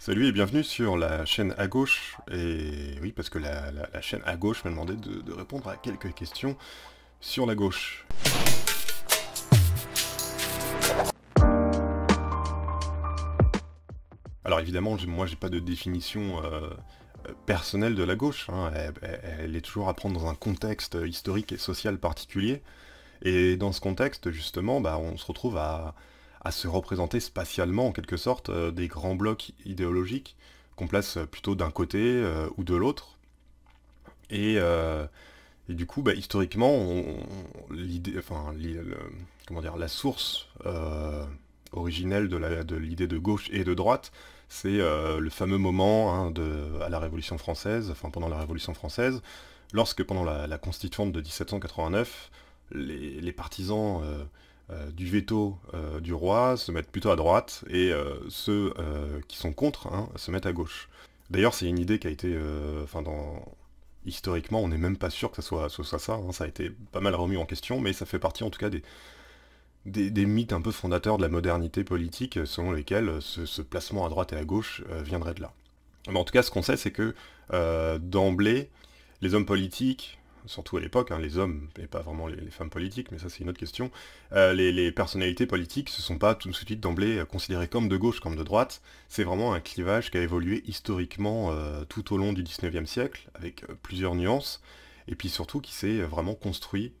Salut et bienvenue sur la chaîne à gauche, et oui parce que la, chaîne à gauche m'a demandé de, répondre à quelques questions sur la gauche. Alors évidemment, moi j'ai pas de définition euh, euh, personnelle de la gauche, hein. elle, elle, est toujours à prendre dans un contexte historique et social particulier, et dans ce contexte justement, bah, on se retrouve à, à se représenter spatialement en quelque sorte euh, des grands blocs idéologiques qu'on place euh, plutôt d'un côté euh, ou de l'autre. Et, du coup, bah, historiquement, l'idée, enfin, comment dire, la source originelle de l'idée de, gauche et de droite, c'est le fameux moment hein, de, à la Révolution française, enfin pendant la Révolution française, lorsque pendant la, constituante de 1789, les partisans euh, du veto euh, du roi se mettent plutôt à droite et euh, ceux qui sont contre hein, se mettent à gauche. D'ailleurs, c'est une idée qui a été, enfin, dans historiquement, on n'est même pas sûr que ça soit, ça. Hein. ça a été pas mal remis en question, mais ça fait partie en tout cas des, des, mythes un peu fondateurs de la modernité politique selon lesquels ce, placement à droite et à gauche viendrait de là. Mais en tout cas, ce qu'on sait, c'est que d'emblée, les hommes politiques, surtout à l'époque, hein, les hommes, et pas vraiment les, femmes politiques, mais ça c'est une autre question, euh, les, personnalités politiques se sont pas tout de suite d'emblée euh, considérées comme de gauche, comme de droite. C'est vraiment un clivage qui a évolué historiquement euh, tout au long du XIXe siècle, avec plusieurs nuances, et puis surtout qui s'est vraiment construit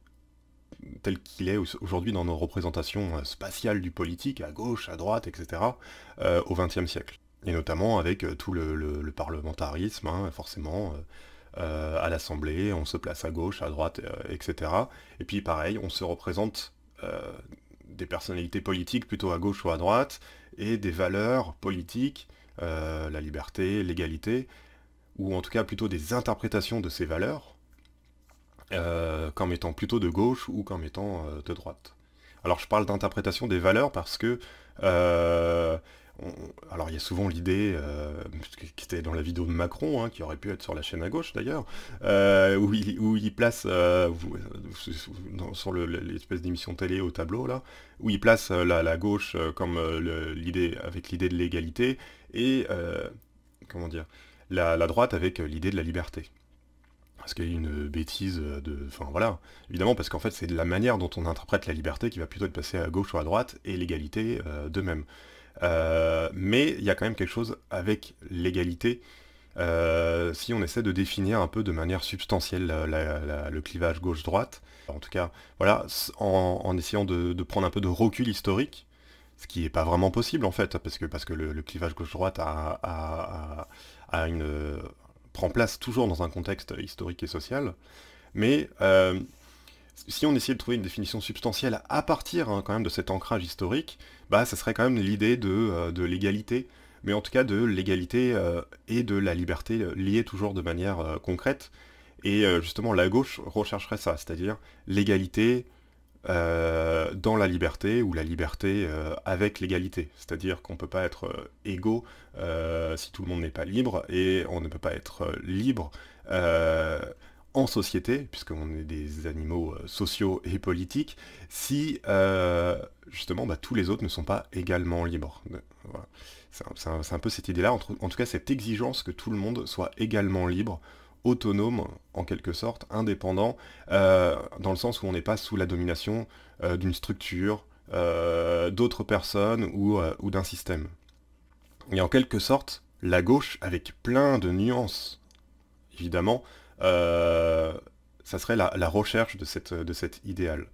tel qu'il est aujourd'hui dans nos représentations spatiales du politique, à gauche, à droite, etc., au XXe siècle. Et notamment avec tout le, parlementarisme, hein, forcément euh, à l'Assemblée, on se place à gauche, à droite, euh, etc. Et puis pareil, on se représente euh, des personnalités politiques plutôt à gauche ou à droite, et des valeurs politiques, la liberté, l'égalité, ou en tout cas plutôt des interprétations de ces valeurs, comme étant plutôt de gauche ou comme étant de droite. Alors je parle d'interprétation des valeurs parce que alors il y a souvent l'idée, euh, qui était dans la vidéo de Macron, hein, qui aurait pu être sur la chaîne à gauche d'ailleurs, euh, où, il, place, euh, sur l'espèce d'émission télé au tableau là, où il place la, gauche comme l'idée avec l'idée de l'égalité et comment dire, la, droite avec l'idée de la liberté parce qu'il y a une bêtise de... Enfin voilà, évidemment, parce qu'en fait c'est la manière dont on interprète la liberté qui va plutôt être passée à gauche ou à droite, et l'égalité deux de même. Euh, mais il y a quand même quelque chose avec l'égalité. Euh, si on essaie de définir un peu de manière substantielle le clivage gauche-droite, en tout cas, voilà, en, essayant de, prendre un peu de recul historique, ce qui n'est pas vraiment possible en fait, parce que, parce que le, clivage gauche-droite euh, prend place toujours dans un contexte historique et social, mais si on essayait de trouver une définition substantielle à partir hein, quand même de cet ancrage historique, bah ça serait quand même l'idée de, euh, l'égalité, mais en tout cas de l'égalité euh, et de la liberté euh, liées toujours de manière concrète. Et justement la gauche rechercherait ça, c'est-à-dire l'égalité dans la liberté ou la liberté avec l'égalité. C'est-à-dire qu'on ne peut pas être égaux si tout le monde n'est pas libre et on ne peut pas être libre en société, puisqu'on est des animaux euh, sociaux et politiques, si euh, justement bah, tous les autres ne sont pas également libres. C'est un, peu cette idée-là, en, tout cas cette exigence que tout le monde soit également libre, autonome en quelque sorte, indépendant, euh, dans le sens où on n'est pas sous la domination d'une structure, d'autres personnes ou d'un système. Et en quelque sorte, la gauche, avec plein de nuances, évidemment, euh, ça serait la, recherche de, cette, cet idéal.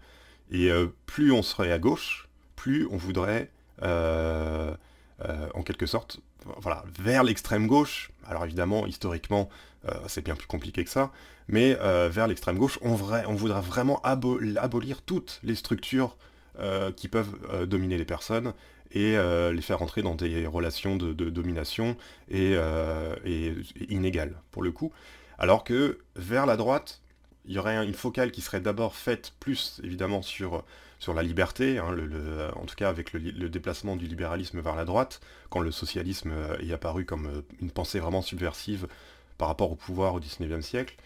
Et euh, plus on serait à gauche, plus on voudrait, euh, en quelque sorte, voilà, vers l'extrême gauche. Alors évidemment, historiquement, c'est bien plus compliqué que ça, mais vers l'extrême gauche, on, voudrait on vraiment abolir toutes les structures qui peuvent dominer les personnes et les faire entrer dans des relations de, domination et, inégales pour le coup. Alors que vers la droite, il y aurait une focale qui serait d'abord faite plus évidemment sur, sur la liberté, hein, euh, en tout cas avec le, déplacement du libéralisme vers la droite, quand le socialisme euh, est apparu comme euh, une pensée vraiment subversive par rapport au pouvoir au 19e siècle.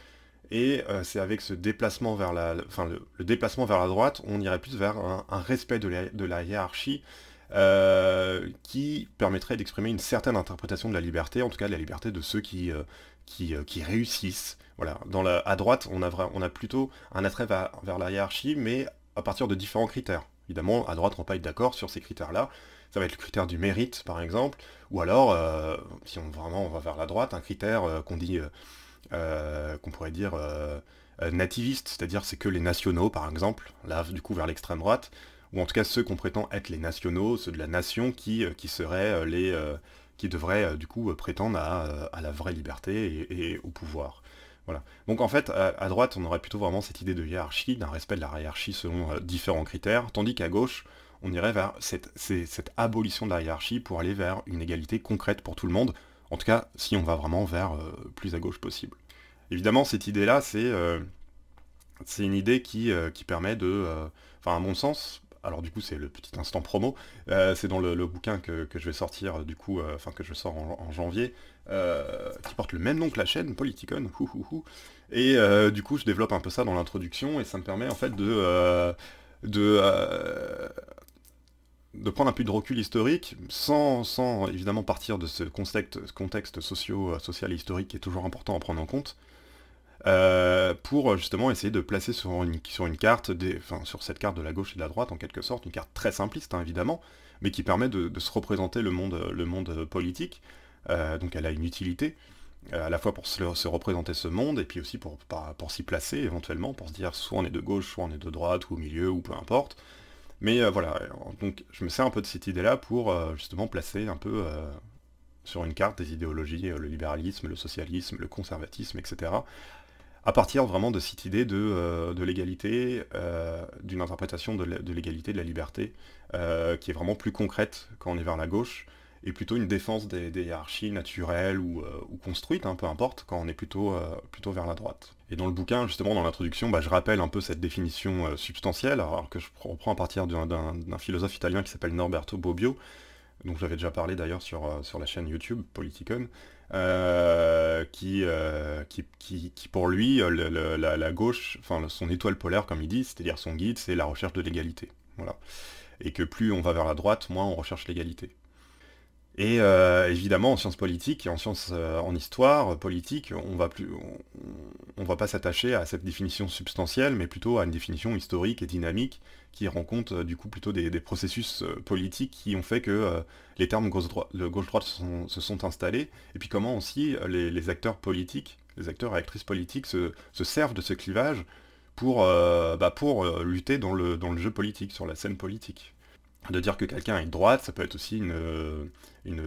Et c'est avec ce déplacement vers la, enfin, le, déplacement vers la droite, on irait plus vers un, respect de la, hiérarchie qui permettrait d'exprimer une certaine interprétation de la liberté, en tout cas de la liberté de ceux qui, euh, qui, réussissent. Voilà. Dans la, à droite, on a, on a plutôt un attrait vers, la hiérarchie, mais à partir de différents critères. Évidemment, à droite, on ne pas être d'accord sur ces critères-là. Ça va être le critère du mérite, par exemple, ou alors, euh, si on vraiment on va vers la droite, un critère euh, qu'on dit, qu'on pourrait dire nativiste, c'est-à-dire c'est que les nationaux, par exemple, là, du coup, vers l'extrême droite, ou en tout cas ceux qu'on prétend être les nationaux, ceux de la nation qui, qui seraient les, qui devrait euh, du coup euh, prétendre euh, à, la vraie liberté et, au pouvoir. Voilà. Donc en fait, à, droite, on aurait plutôt vraiment cette idée de hiérarchie, d'un respect de la hiérarchie selon différents critères, tandis qu'à gauche, on irait vers cette, abolition de la hiérarchie pour aller vers une égalité concrète pour tout le monde, en tout cas si on va vraiment vers plus à gauche possible. Évidemment, cette idée-là, c'est une idée qui, qui permet de... Enfin, à mon sens, alors du coup c'est le petit instant promo, euh, c'est dans le, bouquin que, je vais sortir euh, du coup, euh, enfin que je sors en, janvier, qui porte le même nom que la chaîne, Politicon, et du coup je développe un peu ça dans l'introduction et ça me permet en fait de prendre un peu de recul historique, sans, évidemment partir de ce contexte, contexte socio, social et historique qui est toujours important à prendre en compte, euh, pour euh, justement essayer de placer sur une, carte, enfin sur cette carte de la gauche et de la droite en quelque sorte, une carte très simpliste hein, évidemment, mais qui permet de, se représenter le monde, euh, politique, donc elle a une utilité, à la fois pour se, représenter ce monde, et puis aussi pour, s'y placer éventuellement, pour se dire soit on est de gauche, soit on est de droite, ou au milieu, ou peu importe. Mais voilà, donc je me sers un peu de cette idée-là pour justement placer un peu sur une carte des idéologies, le libéralisme, le socialisme, le conservatisme, etc à partir vraiment de cette idée de, euh, l'égalité, euh, d'une interprétation de l'égalité, de la liberté, euh, qui est vraiment plus concrète quand on est vers la gauche, et plutôt une défense des, hiérarchies naturelles ou, ou construites, hein, peu importe, quand on est plutôt, plutôt vers la droite. Et dans le bouquin, justement, dans l'introduction, bah, je rappelle un peu cette définition substantielle, alors que je reprends à partir d'un philosophe italien qui s'appelle Norberto Bobbio, dont j'avais déjà parlé d'ailleurs sur, sur la chaîne YouTube Politicon, euh, euh, qui, qui, pour lui, euh, la, gauche, enfin son étoile polaire, comme il dit, c'est-à-dire son guide, c'est la recherche de l'égalité. Voilà. Et que plus on va vers la droite, moins on recherche l'égalité. Et évidemment, en sciences politiques et en sciences, en histoire politique, on va plus, on va pas s'attacher à cette définition substantielle, mais plutôt à une définition historique et dynamique qui rencontre euh, du coup plutôt des, processus euh, politiques qui ont fait que euh, les termes gauche-droite gauche se, se, sont installés, et puis comment aussi les, acteurs politiques, les acteurs et actrices politiques se, servent de ce clivage pour, bah, pour lutter dans le, dans le jeu politique, sur la scène politique. De dire que quelqu'un est de droite, ça peut être aussi une, une,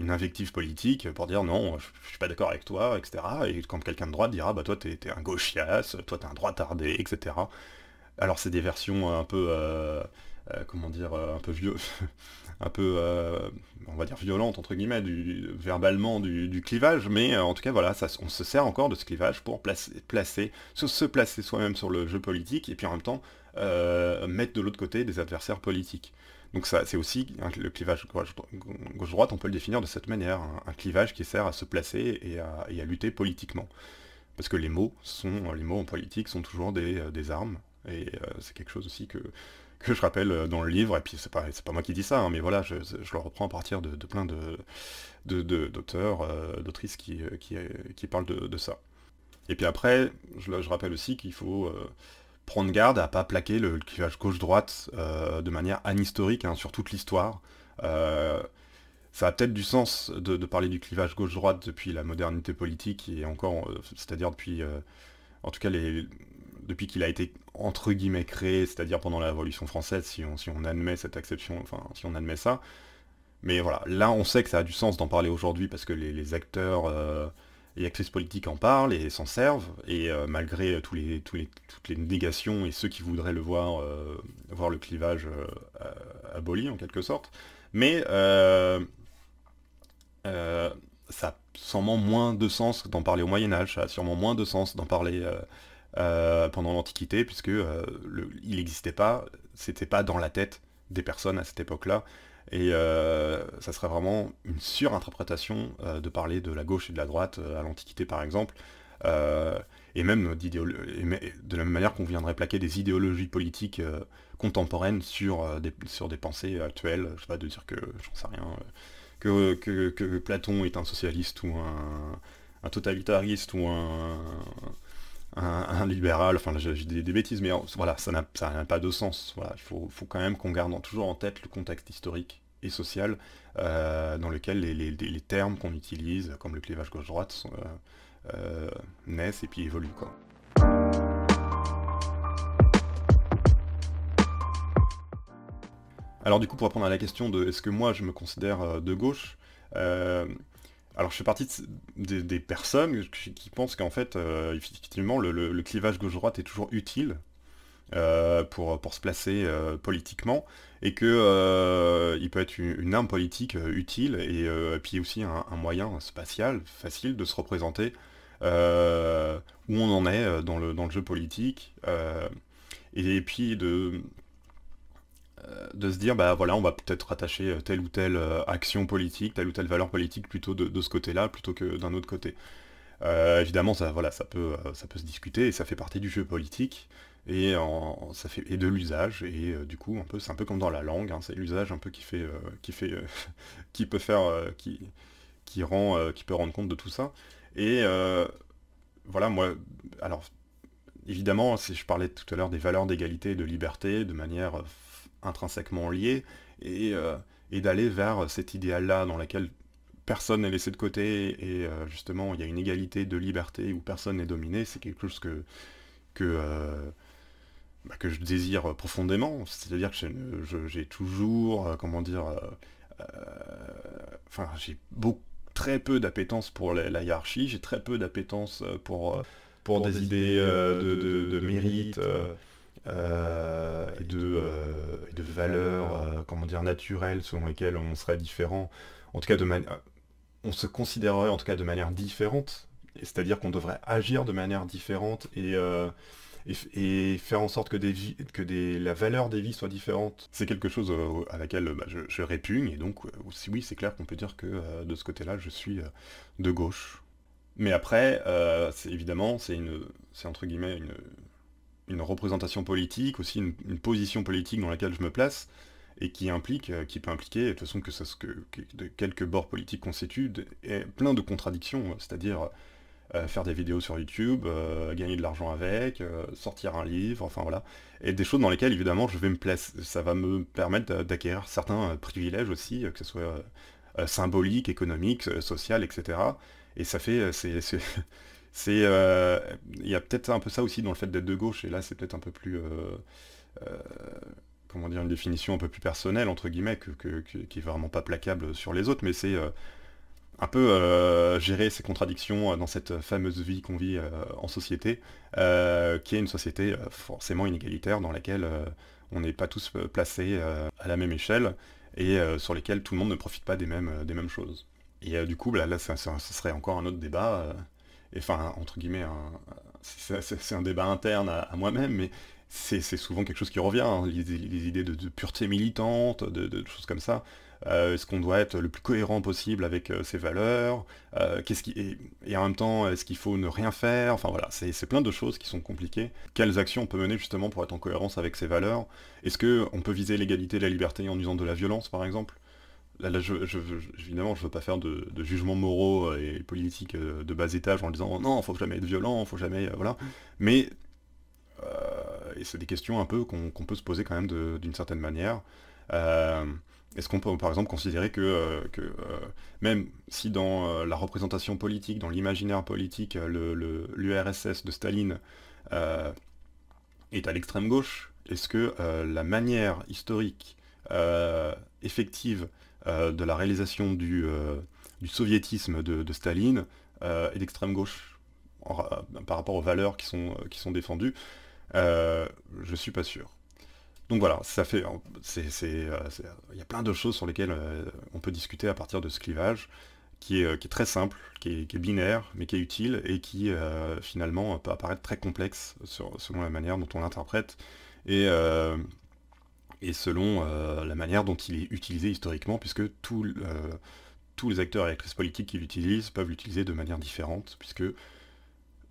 une invective politique pour dire non, je, suis pas d'accord avec toi, etc. Et quand quelqu'un de droite dira bah toi tu es un gauchiasse, toi t'es un droit tardé », etc. Alors c'est des versions euh, un peu, euh, euh comment dire, euh, un peu vieux, un peu, on va dire violente entre guillemets, du, verbalement du, clivage, mais en tout cas voilà, ça, on se sert encore de ce clivage pour placer, se placer soi-même sur le jeu politique et puis en même temps mettre de l'autre côté des adversaires politiques. Donc ça, c'est aussi le clivage gauche-droite, on peut le définir de cette manière, hein, un clivage qui sert à se placer et à, lutter politiquement. Parce que les mots sont, les mots en politique sont toujours des armes, et euh, c'est quelque chose aussi que, que je rappelle euh, dans le livre, et puis c'est pas, pas moi qui dis ça, hein, mais voilà, je, le reprends à partir de, plein d'auteurs, de, d'auteurs, euh, d'autrices qui, qui, qui, parlent de, ça. Et puis après, je, rappelle aussi qu'il faut prendre garde à pas plaquer le, clivage gauche-droite de manière anhistorique hein, sur toute l'histoire. ça a peut-être du sens de, de, parler du clivage gauche-droite depuis la modernité politique, et encore, c'est-à-dire depuis, en tout cas, les depuis qu'il a été entre guillemets créé, c'est-à-dire pendant la Révolution française, si on, admet cette exception, enfin si on admet ça. Mais voilà, là on sait que ça a du sens d'en parler aujourd'hui parce que les, acteurs euh, et actrices politiques en parlent et s'en servent, et euh, malgré tous les, toutes les négations et ceux qui voudraient le voir, euh, voir le clivage aboli en quelque sorte, mais ça a sûrement moins de sens d'en parler au Moyen Âge, ça a sûrement moins de sens d'en parler euh, pendant l'Antiquité, puisque euh, il n'existait pas, c'était pas dans la tête des personnes à cette époque-là. Et euh, ça serait vraiment une surinterprétation de parler de la gauche et de la droite à l'Antiquité, par exemple. et même de la même manière qu'on viendrait plaquer des idéologies politiques contemporaines sur des, sur des pensées actuelles. Je sais pas, de dire que, j'en sais rien, que, que, Platon est un socialiste ou un, totalitariste ou un un, libéral, enfin j'ai des, bêtises, mais voilà, ça n'a pas de sens. Voilà, il faut, quand même qu'on garde toujours en tête le contexte historique et social euh, dans lequel les, termes qu'on utilise, comme le clivage gauche-droite, euh, euh, naissent et puis évoluent. Quoi. Alors du coup, pour répondre à la question de est-ce que moi je me considère de gauche, alors je fais partie des, personnes qui, pensent qu'en fait, euh, effectivement, le, clivage gauche-droite est toujours utile euh, pour, pour se placer euh, politiquement, et que il peut être une, arme politique utile, et, puis aussi un, moyen spatial facile de se représenter où on en est dans le, dans le jeu politique, et puis de euh, de se dire, bah voilà, on va peut-être rattacher euh, telle ou telle euh, action politique, telle ou telle valeur politique plutôt de, ce côté-là, plutôt que d'un autre côté. évidemment, ça, voilà, ça peut, ça peut se discuter et ça fait partie du jeu politique et, ça fait, et de l'usage. Et du coup, un peu, c'est un peu comme dans la langue, hein, c'est l'usage un peu qui fait, qui fait, qui peut faire, qui, qui rend, qui peut rendre compte de tout ça. Et voilà, moi, alors évidemment, si je parlais tout à l'heure des valeurs d'égalité et de liberté de manière intrinsèquement liés, euh, et, d'aller vers cet idéal-là dans lequel personne n'est laissé de côté, et euh, justement il y a une égalité de liberté où personne n'est dominé, c'est quelque chose que, que euh, bah, que je désire profondément. C'est-à-dire que j'ai toujours, comment dire, enfin, j'ai beaucoup, très peu d'appétence pour la, hiérarchie, j'ai très peu d'appétence pour, pour, des, idées de, mérite. Euh, euh, et de, valeurs, euh, comment dire, naturelles selon lesquelles on serait différent. En tout cas, de on se considérerait en tout cas de manière différente. C'est-à-dire qu'on devrait agir de manière différente et faire en sorte que, la valeur des vies soit différente, c'est quelque chose à laquelle bah, je, répugne, et donc oui, c'est clair qu'on peut dire que de ce côté-là, je suis de gauche. Mais après, évidemment, c'est une, c'est entre guillemets une, une représentation politique, aussi une, position politique dans laquelle je me place, et qui implique, euh, qui peut impliquer, de toute façon, que, ce que, de quelques bords politiques constituent, et plein de contradictions, c'est-à-dire euh, faire des vidéos sur YouTube, euh, gagner de l'argent avec, sortir un livre, enfin voilà, et des choses dans lesquelles évidemment je vais me placer, ça va me permettre d'acquérir certains privilèges aussi, que ce soit symbolique, économique, social, etc. Et ça fait, c'est C'est, euh, il y a peut-être un peu ça aussi dans le fait d'être de gauche, et là c'est peut-être un peu plus, euh, euh, comment dire, une définition un peu plus personnelle entre guillemets, que, qui est vraiment pas placable sur les autres, mais c'est un peu gérer ces contradictions dans cette fameuse vie qu'on vit en société, qui est une société forcément inégalitaire dans laquelle on n'est pas tous placés à la même échelle et sur lesquelles tout le monde ne profite pas des mêmes, des mêmes choses. Et du coup, bah, là, ce serait encore un autre débat enfin, entre guillemets, c'est un débat interne à, moi-même, mais c'est souvent quelque chose qui revient, hein, les, idées de, pureté militante, de, choses comme ça. Euh, est-ce qu'on doit être le plus cohérent possible avec euh, ses valeurs euh, qu'est-ce qui, et, en même temps, est-ce qu'il faut ne rien faire Enfin voilà, c'est plein de choses qui sont compliquées. Quelles actions on peut mener justement pour être en cohérence avec ses valeurs Est-ce qu'on peut viser l'égalité et la liberté en usant de la violence, par exemple là, je, je, je, évidemment, je veux pas faire de, jugements moraux euh, et politiques euh, de bas étage en disant non, faut jamais être violent, faut jamais, euh, voilà. Mais et c'est des questions un peu qu'on peut se poser quand même d'une certaine manière. Est-ce qu'on peut par exemple considérer que, même si dans la représentation politique, dans l'imaginaire politique, l'URSS le, de Staline est à l'extrême gauche, est-ce que la manière historique effective euh, de la réalisation du, euh, du soviétisme de, Staline euh, et d'extrême gauche par rapport aux valeurs qui sont, qui sont défendues, je suis pas sûr. Donc voilà, ça fait, il y a plein de choses sur lesquelles on peut discuter à partir de ce clivage, qui est, qui est très simple, qui est, binaire, mais qui est utile et qui finalement peut apparaître très complexe selon la manière dont on l'interprète. Et et selon euh, la manière dont il est utilisé historiquement, puisque euh, tous les acteurs et actrices politiques qui l'utilisent peuvent l'utiliser de manière différente, puisque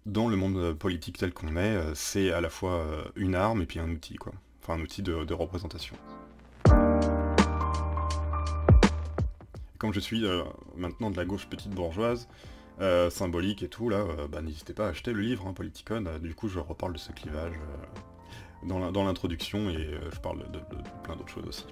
dans le monde euh, politique tel qu'on est, c'est à la fois une arme et puis un outil, quoi. Enfin, un outil de, représentation. Comme je suis maintenant de la gauche petite bourgeoise, symbolique et tout, là, bah, n'hésitez pas à acheter le livre, hein, Politicon, du coup je reparle de ce clivage dans l'introduction et euh, je parle de, plein d'autres choses aussi.